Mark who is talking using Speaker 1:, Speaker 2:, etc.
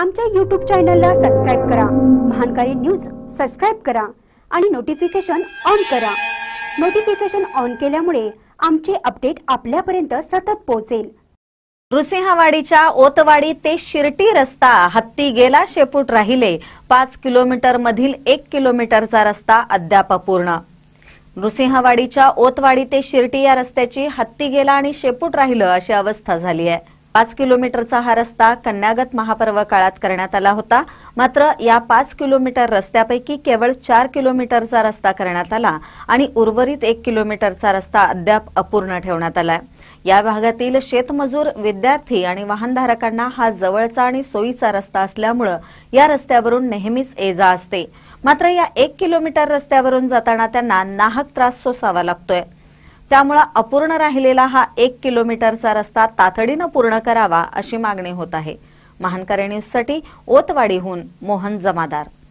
Speaker 1: आमच्या यूट्यूब चॅनलला सबस्क्राईब करा महानकारी न्यूज सबस्क्राईब करा आणि नोटिफिकेशन ऑन करा नोटिफिकेशन ऑन केल्यामुळे आमचे अपडेट आपल्यापर्यंत सतत पोहोचेल
Speaker 2: नृसिंहवाडीच्या ओतवाडी ते शिर्टी रस्ता हत्ती गेला शेपूट राहिले पाच किलोमीटर मधील एक किलोमीटरचा रस्ता अद्याप अपूर्ण नृसिंहवाडीच्या ओतवाडी ते शिर्टी या रस्त्याची हत्ती गेला आणि शेपूट राहिलं अशी अवस्था झाली आहे पाच किलोमीटरचा हा रस्ता कन्यागत महापर्व काळात करण्यात आला होता मात्र या पाच किलोमीटर रस्त्यापैकी केवळ चार किलोमीटरचा रस्ता करण्यात आला आणि उर्वरित एक किलोमीटरचा रस्ता अद्याप अपूर्ण ठेवण्यात आला या भागातील शेतमजूर विद्यार्थी आणि वाहनधारकांना हा जवळचा आणि सोयीचा रस्ता असल्यामुळं या रस्त्यावरून नेहमीच एजा असते मात्र या एक किलोमीटर रस्त्यावरून जाताना त्यांना नाहक त्रास सोसावा लागतोय त्यामुळे अपूर्ण राहिलेला हा एक किलोमीटरचा रस्ता तातडीनं पूर्ण करावा अशी मागणी होत आहे महानकरे न्यूजसाठी ओतवाडीहून मोहन जमादार